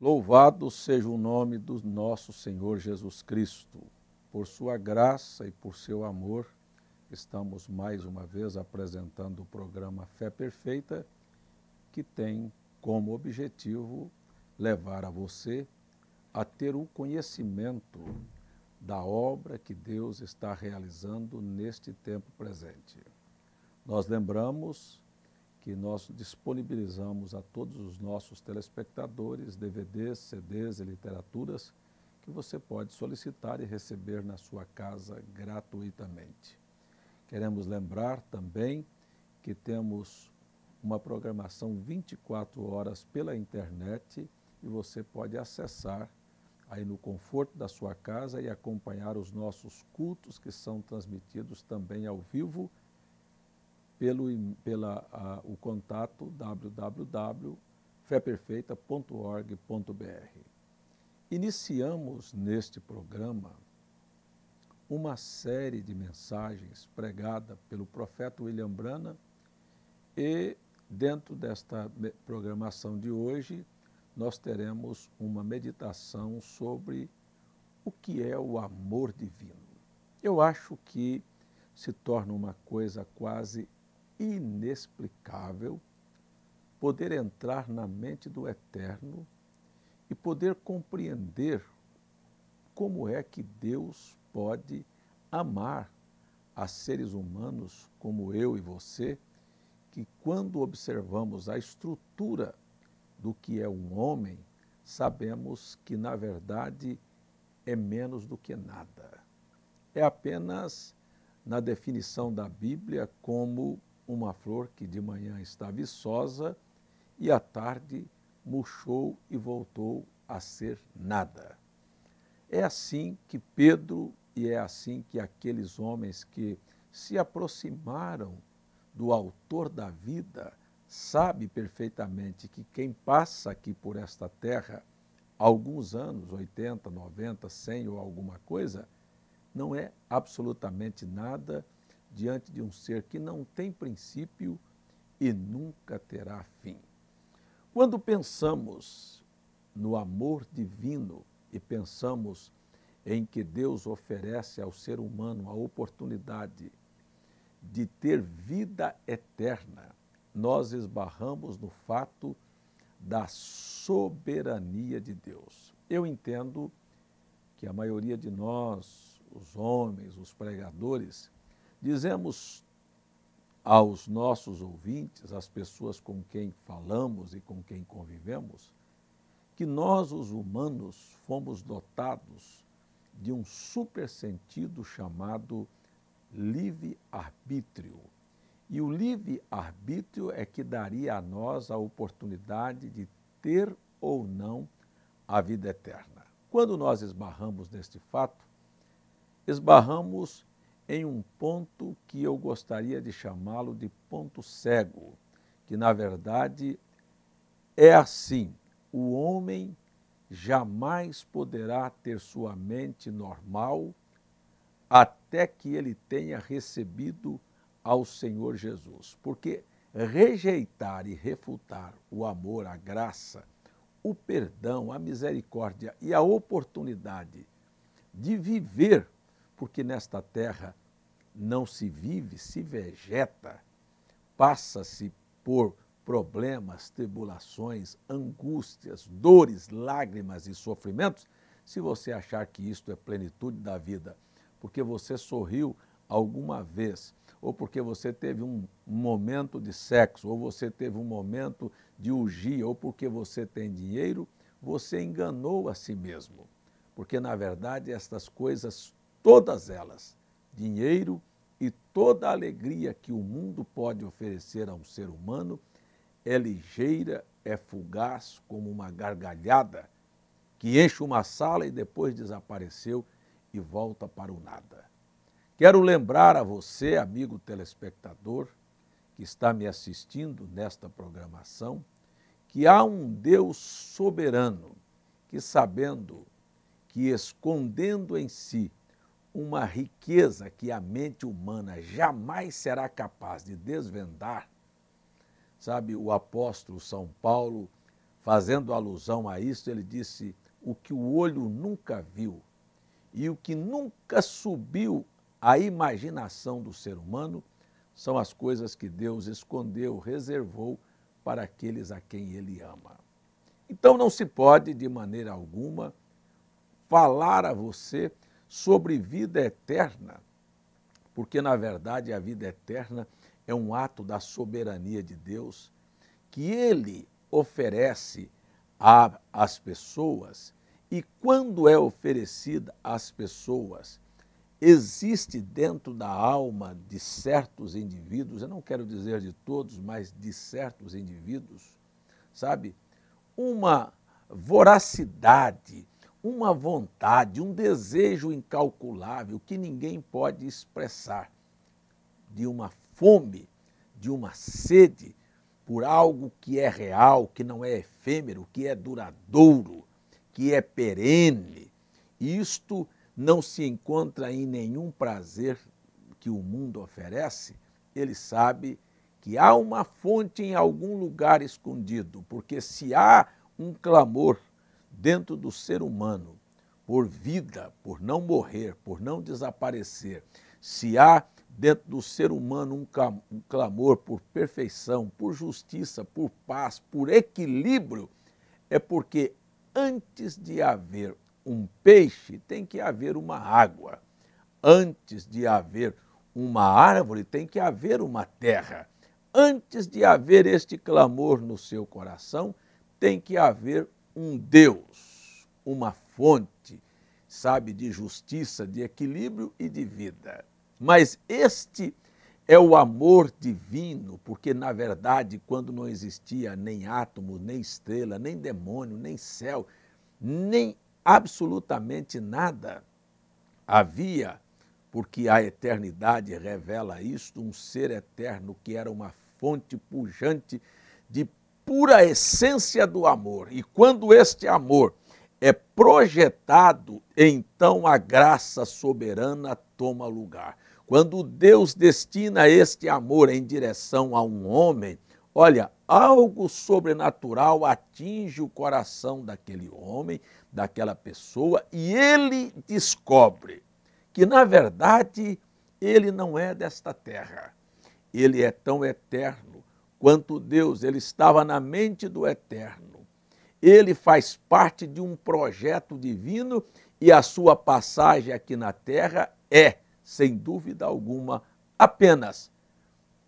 Louvado seja o nome do nosso Senhor Jesus Cristo. Por sua graça e por seu amor, estamos mais uma vez apresentando o programa Fé Perfeita, que tem como objetivo levar a você a ter o conhecimento da obra que Deus está realizando neste tempo presente. Nós lembramos que nós disponibilizamos a todos os nossos telespectadores, DVDs, CDs e literaturas que você pode solicitar e receber na sua casa gratuitamente. Queremos lembrar também que temos uma programação 24 horas pela internet e você pode acessar aí no conforto da sua casa e acompanhar os nossos cultos que são transmitidos também ao vivo pelo pela, a, o contato www.feperfeita.org.br. Iniciamos neste programa uma série de mensagens pregada pelo profeta William Brana e dentro desta programação de hoje nós teremos uma meditação sobre o que é o amor divino. Eu acho que se torna uma coisa quase inexplicável poder entrar na mente do Eterno e poder compreender como é que Deus pode amar a seres humanos como eu e você, que quando observamos a estrutura do que é um homem, sabemos que na verdade é menos do que nada. É apenas na definição da Bíblia como uma flor que de manhã está viçosa e à tarde murchou e voltou a ser nada. É assim que Pedro e é assim que aqueles homens que se aproximaram do Autor da vida sabe perfeitamente que quem passa aqui por esta terra alguns anos, 80, 90, 100 ou alguma coisa, não é absolutamente nada diante de um ser que não tem princípio e nunca terá fim. Quando pensamos no amor divino e pensamos em que Deus oferece ao ser humano a oportunidade de ter vida eterna, nós esbarramos no fato da soberania de Deus. Eu entendo que a maioria de nós, os homens, os pregadores, Dizemos aos nossos ouvintes, às pessoas com quem falamos e com quem convivemos, que nós, os humanos, fomos dotados de um supersentido chamado livre-arbítrio. E o livre-arbítrio é que daria a nós a oportunidade de ter ou não a vida eterna. Quando nós esbarramos neste fato, esbarramos em um ponto que eu gostaria de chamá-lo de ponto cego, que na verdade é assim: o homem jamais poderá ter sua mente normal até que ele tenha recebido ao Senhor Jesus, porque rejeitar e refutar o amor, a graça, o perdão, a misericórdia e a oportunidade de viver, porque nesta terra não se vive, se vegeta, passa-se por problemas, tribulações, angústias, dores, lágrimas e sofrimentos, se você achar que isto é plenitude da vida, porque você sorriu alguma vez, ou porque você teve um momento de sexo, ou você teve um momento de urgia, ou porque você tem dinheiro, você enganou a si mesmo. Porque, na verdade, estas coisas, todas elas, dinheiro, e toda a alegria que o mundo pode oferecer a um ser humano é ligeira, é fugaz como uma gargalhada que enche uma sala e depois desapareceu e volta para o nada. Quero lembrar a você, amigo telespectador, que está me assistindo nesta programação, que há um Deus soberano que, sabendo que escondendo em si uma riqueza que a mente humana jamais será capaz de desvendar, sabe, o apóstolo São Paulo, fazendo alusão a isso, ele disse: o que o olho nunca viu e o que nunca subiu à imaginação do ser humano são as coisas que Deus escondeu, reservou para aqueles a quem ele ama. Então não se pode, de maneira alguma, falar a você sobre vida eterna, porque na verdade a vida eterna é um ato da soberania de Deus que ele oferece às pessoas e quando é oferecida às pessoas, existe dentro da alma de certos indivíduos, eu não quero dizer de todos, mas de certos indivíduos, sabe, uma voracidade uma vontade, um desejo incalculável que ninguém pode expressar, de uma fome, de uma sede por algo que é real, que não é efêmero, que é duradouro, que é perene. Isto não se encontra em nenhum prazer que o mundo oferece. Ele sabe que há uma fonte em algum lugar escondido, porque se há um clamor dentro do ser humano por vida, por não morrer, por não desaparecer, se há dentro do ser humano um clamor por perfeição, por justiça, por paz, por equilíbrio, é porque antes de haver um peixe, tem que haver uma água. Antes de haver uma árvore, tem que haver uma terra. Antes de haver este clamor no seu coração, tem que haver um Deus, uma fonte, sabe, de justiça, de equilíbrio e de vida. Mas este é o amor divino, porque na verdade, quando não existia nem átomo, nem estrela, nem demônio, nem céu, nem absolutamente nada, havia, porque a eternidade revela isto, um ser eterno que era uma fonte pujante de pura essência do amor. E quando este amor é projetado, então a graça soberana toma lugar. Quando Deus destina este amor em direção a um homem, olha, algo sobrenatural atinge o coração daquele homem, daquela pessoa, e ele descobre que, na verdade, ele não é desta terra. Ele é tão eterno Quanto Deus, ele estava na mente do Eterno. Ele faz parte de um projeto divino e a sua passagem aqui na terra é, sem dúvida alguma, apenas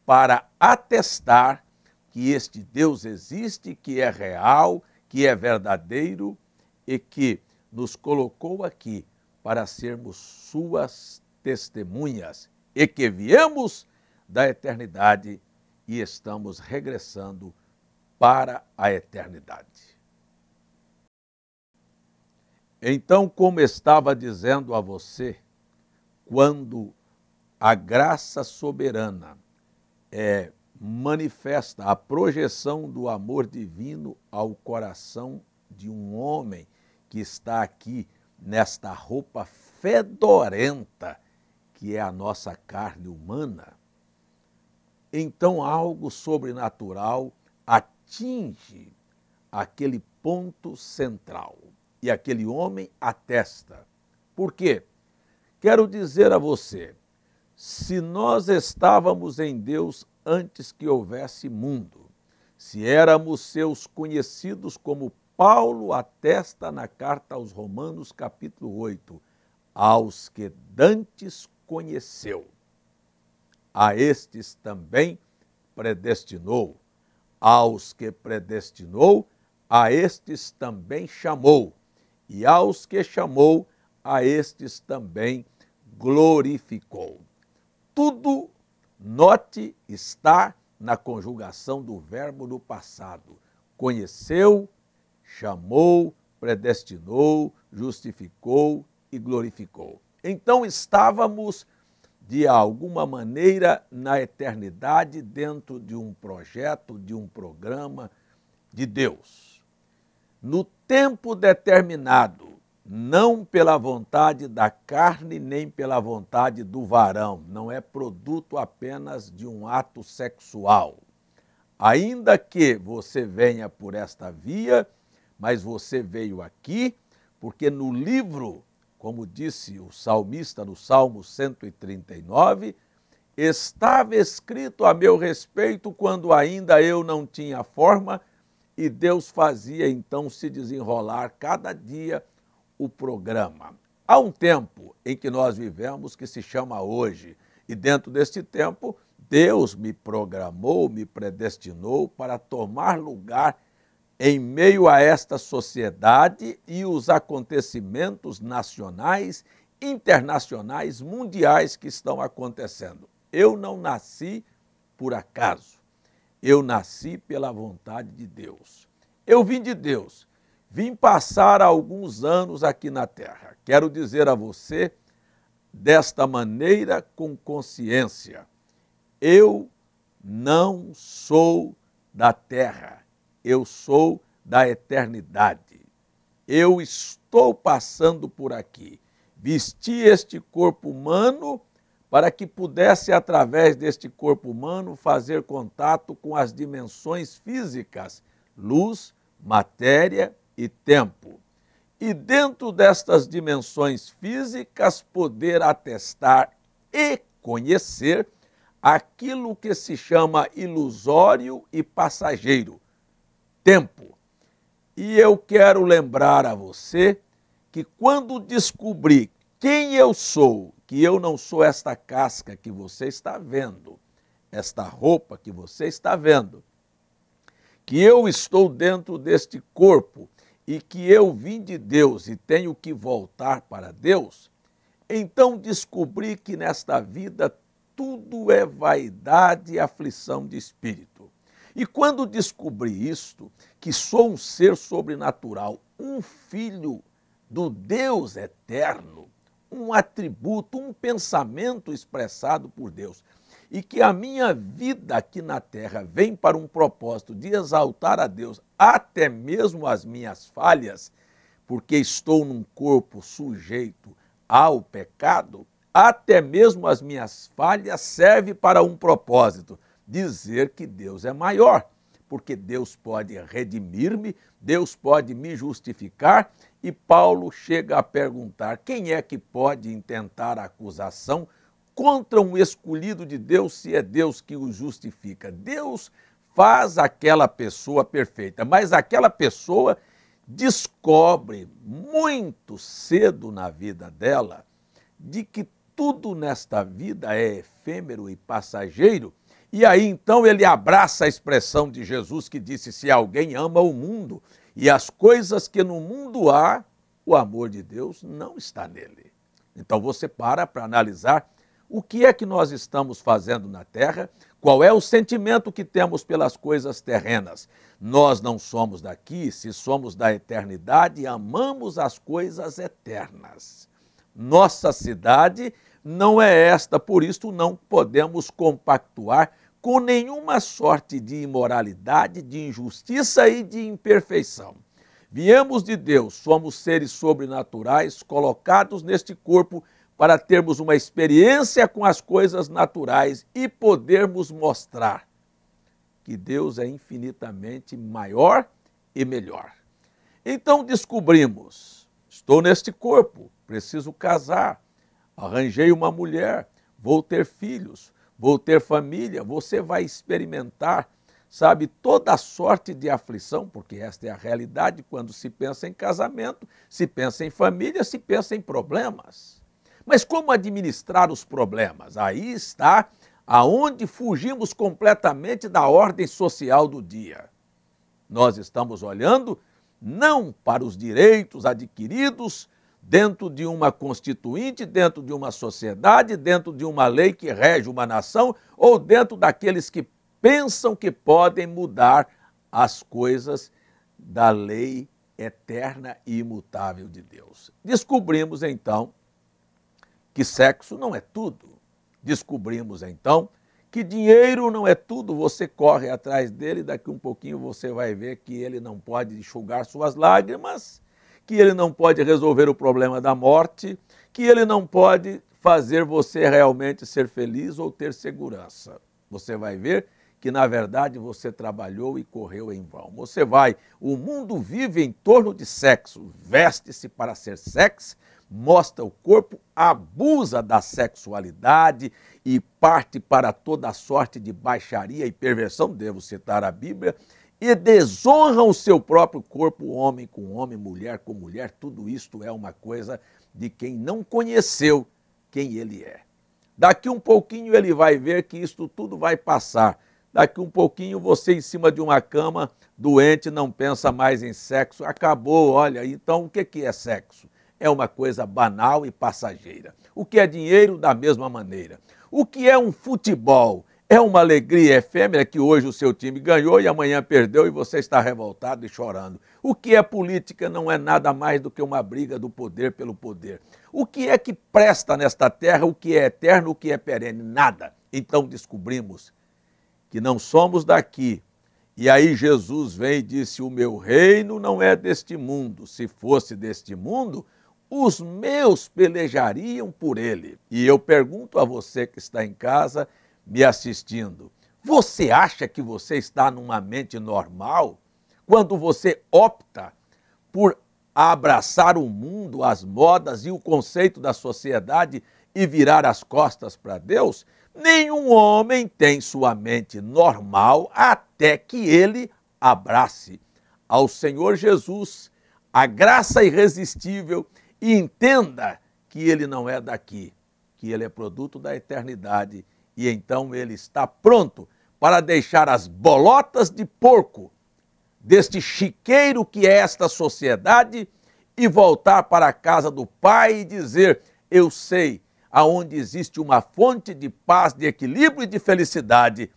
para atestar que este Deus existe, que é real, que é verdadeiro e que nos colocou aqui para sermos suas testemunhas e que viemos da eternidade e estamos regressando para a eternidade. Então, como estava dizendo a você, quando a graça soberana é manifesta a projeção do amor divino ao coração de um homem que está aqui nesta roupa fedorenta que é a nossa carne humana, então algo sobrenatural atinge aquele ponto central e aquele homem atesta. Por quê? Quero dizer a você, se nós estávamos em Deus antes que houvesse mundo, se éramos seus conhecidos como Paulo atesta na carta aos Romanos, capítulo 8, aos que dantes conheceu a estes também predestinou. Aos que predestinou, a estes também chamou. E aos que chamou, a estes também glorificou. Tudo, note, está na conjugação do verbo no passado. Conheceu, chamou, predestinou, justificou e glorificou. Então estávamos de alguma maneira na eternidade dentro de um projeto, de um programa de Deus. No tempo determinado, não pela vontade da carne nem pela vontade do varão, não é produto apenas de um ato sexual. Ainda que você venha por esta via, mas você veio aqui porque no livro como disse o salmista no Salmo 139, estava escrito a meu respeito quando ainda eu não tinha forma, e Deus fazia então se desenrolar cada dia o programa. Há um tempo em que nós vivemos que se chama hoje, e dentro deste tempo, Deus me programou, me predestinou para tomar lugar em meio a esta sociedade e os acontecimentos nacionais, internacionais, mundiais que estão acontecendo. Eu não nasci por acaso. Eu nasci pela vontade de Deus. Eu vim de Deus. Vim passar alguns anos aqui na Terra. Quero dizer a você, desta maneira, com consciência: eu não sou da Terra eu sou da eternidade. Eu estou passando por aqui. Vesti este corpo humano para que pudesse, através deste corpo humano, fazer contato com as dimensões físicas, luz, matéria e tempo. E dentro destas dimensões físicas, poder atestar e conhecer aquilo que se chama ilusório e passageiro, tempo. E eu quero lembrar a você que quando descobri quem eu sou, que eu não sou esta casca que você está vendo, esta roupa que você está vendo, que eu estou dentro deste corpo e que eu vim de Deus e tenho que voltar para Deus, então descobri que nesta vida tudo é vaidade e aflição de espírito. E quando descobri isto, que sou um ser sobrenatural, um filho do Deus eterno, um atributo, um pensamento expressado por Deus, e que a minha vida aqui na terra vem para um propósito de exaltar a Deus, até mesmo as minhas falhas, porque estou num corpo sujeito ao pecado, até mesmo as minhas falhas serve para um propósito dizer que Deus é maior, porque Deus pode redimir-me, Deus pode me justificar. E Paulo chega a perguntar: quem é que pode intentar a acusação contra um escolhido de Deus se é Deus que o justifica? Deus faz aquela pessoa perfeita, mas aquela pessoa descobre muito cedo na vida dela de que tudo nesta vida é efêmero e passageiro e aí então ele abraça a expressão de Jesus que disse: Se alguém ama o mundo e as coisas que no mundo há, o amor de Deus não está nele. Então você para para analisar o que é que nós estamos fazendo na terra, qual é o sentimento que temos pelas coisas terrenas. Nós não somos daqui, se somos da eternidade, amamos as coisas eternas. Nossa cidade não é esta, por isso não podemos compactuar com nenhuma sorte de imoralidade, de injustiça e de imperfeição. Viemos de Deus, somos seres sobrenaturais colocados neste corpo para termos uma experiência com as coisas naturais e podermos mostrar que Deus é infinitamente maior e melhor. Então descobrimos: estou neste corpo, preciso casar, arranjei uma mulher, vou ter filhos vou ter família, você vai experimentar, sabe, toda sorte de aflição, porque esta é a realidade quando se pensa em casamento, se pensa em família, se pensa em problemas. Mas como administrar os problemas? Aí está aonde fugimos completamente da ordem social do dia. Nós estamos olhando não para os direitos adquiridos, dentro de uma constituinte, dentro de uma sociedade, dentro de uma lei que rege uma nação ou dentro daqueles que pensam que podem mudar as coisas da lei eterna e imutável de Deus. Descobrimos então que sexo não é tudo. Descobrimos então que dinheiro não é tudo, você corre atrás dele, daqui um pouquinho você vai ver que ele não pode enxugar suas lágrimas que ele não pode resolver o problema da morte, que ele não pode fazer você realmente ser feliz ou ter segurança. Você vai ver que na verdade você trabalhou e correu em vão. Você vai, o mundo vive em torno de sexo, veste-se para ser sexo, mostra o corpo, abusa da sexualidade e parte para toda sorte de baixaria e perversão, devo citar a Bíblia, e desonra o seu próprio corpo, homem com homem, mulher com mulher, tudo isto é uma coisa de quem não conheceu quem ele é. Daqui um pouquinho ele vai ver que isto tudo vai passar. Daqui um pouquinho você em cima de uma cama, doente, não pensa mais em sexo, acabou, olha, então o que é sexo? É uma coisa banal e passageira. O que é dinheiro, da mesma maneira. O que é um futebol? É uma alegria efêmera que hoje o seu time ganhou e amanhã perdeu e você está revoltado e chorando. O que é política não é nada mais do que uma briga do poder pelo poder. O que é que presta nesta terra, o que é eterno, o que é perene? Nada. Então descobrimos que não somos daqui. E aí Jesus vem e disse: O meu reino não é deste mundo. Se fosse deste mundo, os meus pelejariam por ele. E eu pergunto a você que está em casa me assistindo, você acha que você está numa mente normal quando você opta por abraçar o mundo, as modas e o conceito da sociedade e virar as costas para Deus? Nenhum homem tem sua mente normal até que ele abrace ao Senhor Jesus a graça irresistível e entenda que ele não é daqui, que ele é produto da eternidade e então ele está pronto para deixar as bolotas de porco deste chiqueiro que é esta sociedade e voltar para a casa do Pai e dizer: Eu sei aonde existe uma fonte de paz, de equilíbrio e de felicidade.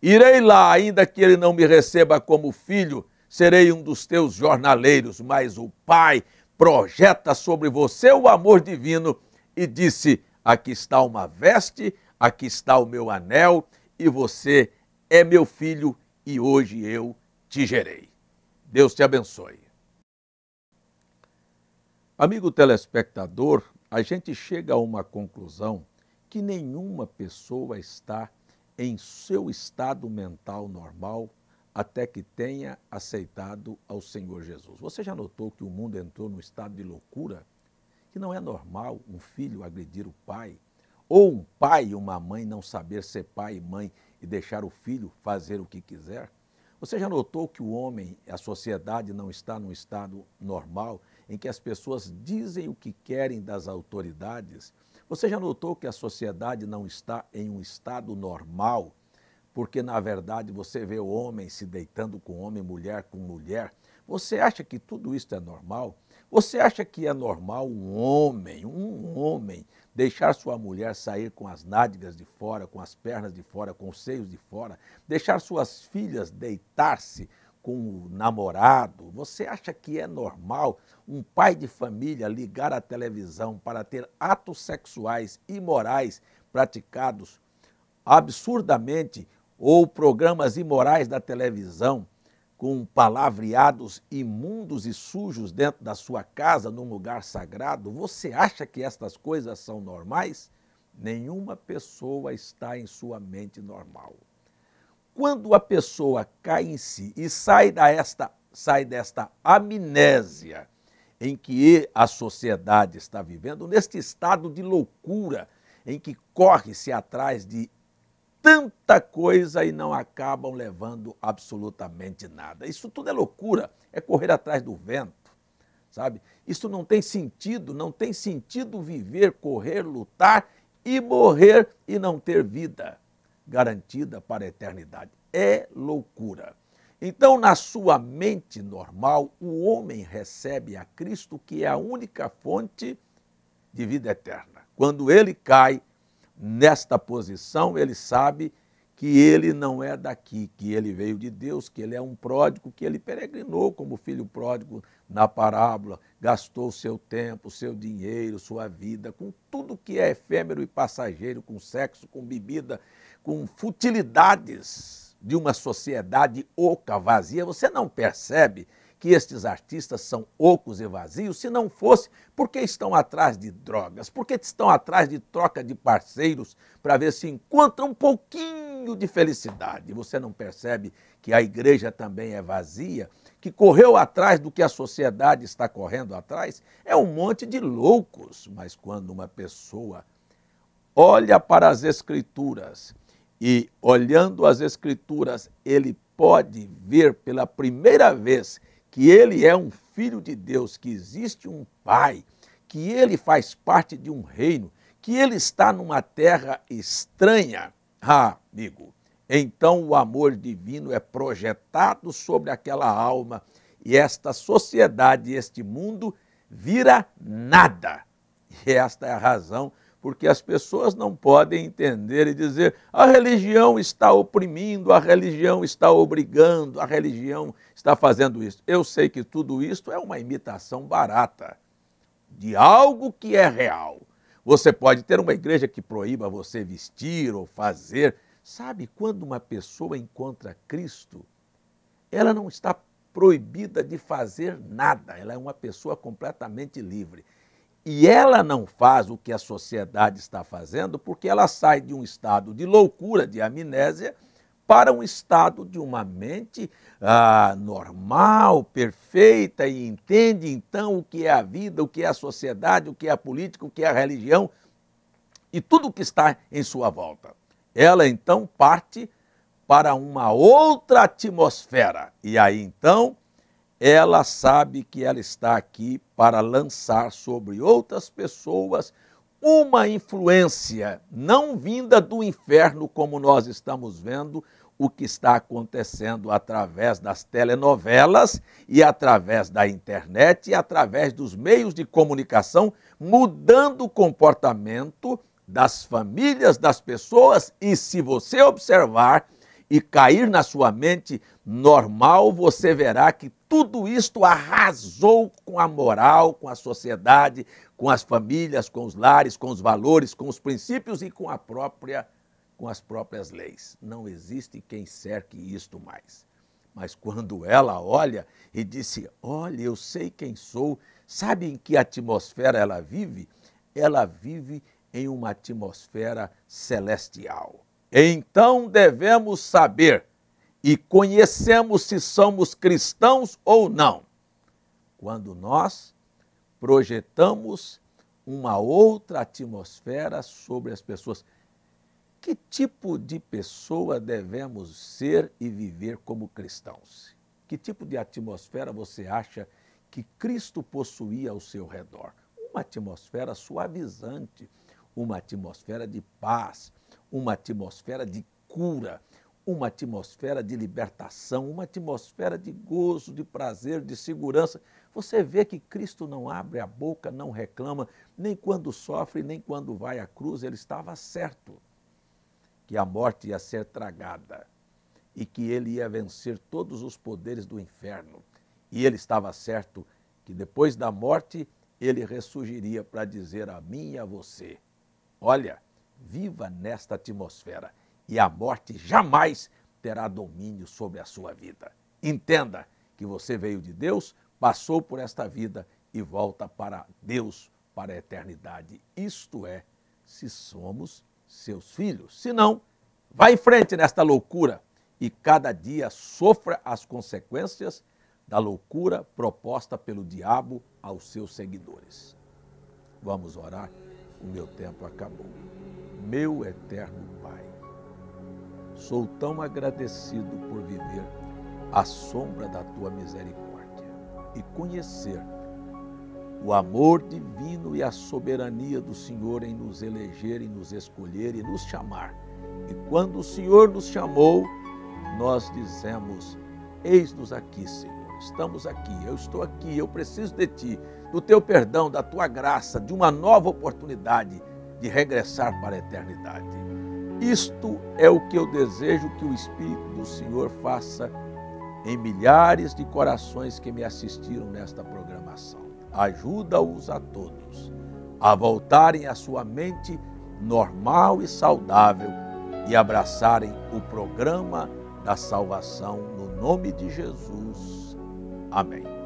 Irei lá, ainda que ele não me receba como filho, serei um dos teus jornaleiros, mas o Pai projeta sobre você o amor divino e disse: Aqui está uma veste aqui está o meu anel, e você é meu filho, e hoje eu te gerei. Deus te abençoe. Amigo telespectador, a gente chega a uma conclusão que nenhuma pessoa está em seu estado mental normal até que tenha aceitado ao Senhor Jesus. Você já notou que o mundo entrou num estado de loucura? Que não é normal um filho agredir o pai, ou um pai e uma mãe não saber ser pai e mãe e deixar o filho fazer o que quiser? Você já notou que o homem, a sociedade não está num estado normal em que as pessoas dizem o que querem das autoridades? Você já notou que a sociedade não está em um estado normal? Porque, na verdade, você vê o homem se deitando com homem, mulher com mulher. Você acha que tudo isso é normal? Você acha que é normal um homem, um homem, deixar sua mulher sair com as nádegas de fora, com as pernas de fora, com os seios de fora, deixar suas filhas deitar-se com o namorado? Você acha que é normal um pai de família ligar a televisão para ter atos sexuais imorais praticados absurdamente ou programas imorais da televisão com palavreados imundos e sujos dentro da sua casa, num lugar sagrado, você acha que estas coisas são normais? Nenhuma pessoa está em sua mente normal. Quando a pessoa cai em si e sai, desta, sai desta amnésia em que a sociedade está vivendo, neste estado de loucura em que corre-se atrás de tanta coisa e não acabam levando absolutamente nada. Isso tudo é loucura, é correr atrás do vento, sabe? Isso não tem sentido, não tem sentido viver, correr, lutar e morrer e não ter vida garantida para a eternidade. É loucura. Então, na sua mente normal, o homem recebe a Cristo, que é a única fonte de vida eterna. Quando ele cai, nesta posição, ele sabe que ele não é daqui, que ele veio de Deus, que ele é um pródigo, que ele peregrinou como filho pródigo na parábola, gastou seu tempo, seu dinheiro, sua vida, com tudo que é efêmero e passageiro, com sexo, com bebida, com futilidades de uma sociedade oca, vazia. Você não percebe que estes artistas são ocos e vazios se não fosse porque estão atrás de drogas, porque estão atrás de troca de parceiros para ver se encontram um pouquinho de felicidade. Você não percebe que a igreja também é vazia, que correu atrás do que a sociedade está correndo atrás? É um monte de loucos, mas quando uma pessoa olha para as escrituras e olhando as escrituras, ele pode ver pela primeira vez que ele é um filho de Deus, que existe um pai, que ele faz parte de um reino, que ele está numa terra estranha. Ah, amigo, então o amor divino é projetado sobre aquela alma e esta sociedade, este mundo, vira nada. E esta é a razão porque as pessoas não podem entender e dizer a religião está oprimindo, a religião está obrigando, a religião está fazendo isso. Eu sei que tudo isso é uma imitação barata de algo que é real. Você pode ter uma igreja que proíba você vestir ou fazer. Sabe quando uma pessoa encontra Cristo, ela não está proibida de fazer nada, ela é uma pessoa completamente livre e ela não faz o que a sociedade está fazendo porque ela sai de um estado de loucura, de amnésia, para um estado de uma mente ah, normal, perfeita e entende então o que é a vida, o que é a sociedade, o que é a política, o que é a religião e tudo o que está em sua volta. Ela então parte para uma outra atmosfera e aí então ela sabe que ela está aqui para lançar sobre outras pessoas uma influência não vinda do inferno, como nós estamos vendo o que está acontecendo através das telenovelas e através da internet e através dos meios de comunicação, mudando o comportamento das famílias, das pessoas, e se você observar e cair na sua mente normal, você verá que tudo isto arrasou com a moral, com a sociedade, com as famílias, com os lares, com os valores, com os princípios e com a própria com as próprias leis. Não existe quem cerque isto mais. Mas quando ela olha e disse: "Olha, eu sei quem sou", sabe em que atmosfera ela vive? Ela vive em uma atmosfera celestial. Então devemos saber e conhecemos se somos cristãos ou não, quando nós projetamos uma outra atmosfera sobre as pessoas. Que tipo de pessoa devemos ser e viver como cristãos? Que tipo de atmosfera você acha que Cristo possuía ao seu redor? Uma atmosfera suavizante, uma atmosfera de paz, uma atmosfera de cura uma atmosfera de libertação, uma atmosfera de gozo, de prazer, de segurança. Você vê que Cristo não abre a boca, não reclama, nem quando sofre, nem quando vai à cruz. Ele estava certo que a morte ia ser tragada e que ele ia vencer todos os poderes do inferno. E ele estava certo que depois da morte ele ressurgiria para dizer a mim e a você: Olha, viva nesta atmosfera e a morte jamais terá domínio sobre a sua vida. Entenda que você veio de Deus, passou por esta vida e volta para Deus para a eternidade. Isto é, se somos seus filhos. Se não, vá em frente nesta loucura e cada dia sofra as consequências da loucura proposta pelo diabo aos seus seguidores. Vamos orar? O meu tempo acabou. Meu eterno Pai Sou tão agradecido por viver à sombra da tua misericórdia e conhecer o amor divino e a soberania do Senhor em nos eleger, em nos escolher e nos chamar. E quando o Senhor nos chamou, nós dizemos: Eis-nos aqui, Senhor. Estamos aqui, eu estou aqui, eu preciso de Ti, do Teu perdão, da Tua graça, de uma nova oportunidade de regressar para a eternidade. Isto é o que eu desejo que o Espírito do Senhor faça em milhares de corações que me assistiram nesta programação. Ajuda-os a todos a voltarem à sua mente normal e saudável e abraçarem o programa da salvação no nome de Jesus. Amém.